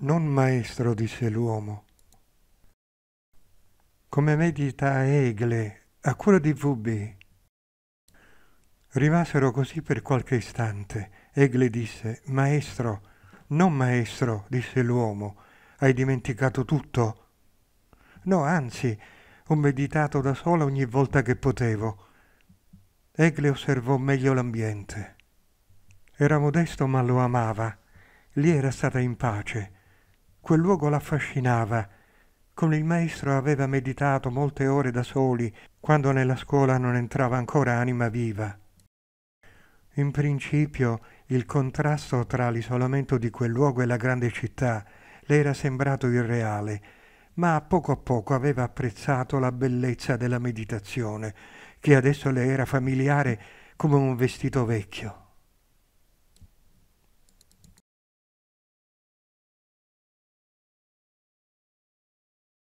Non maestro, disse l'uomo. Come medita Egle, a cura di VB. Rimasero così per qualche istante. Egle disse, Maestro, non maestro, disse l'uomo, hai dimenticato tutto. No, anzi, ho meditato da sola ogni volta che potevo. Egle osservò meglio l'ambiente. Era modesto ma lo amava. Lì era stata in pace Quel luogo l'affascinava. Con il maestro aveva meditato molte ore da soli, quando nella scuola non entrava ancora anima viva. In principio il contrasto tra l'isolamento di quel luogo e la grande città le era sembrato irreale, ma a poco a poco aveva apprezzato la bellezza della meditazione, che adesso le era familiare come un vestito vecchio.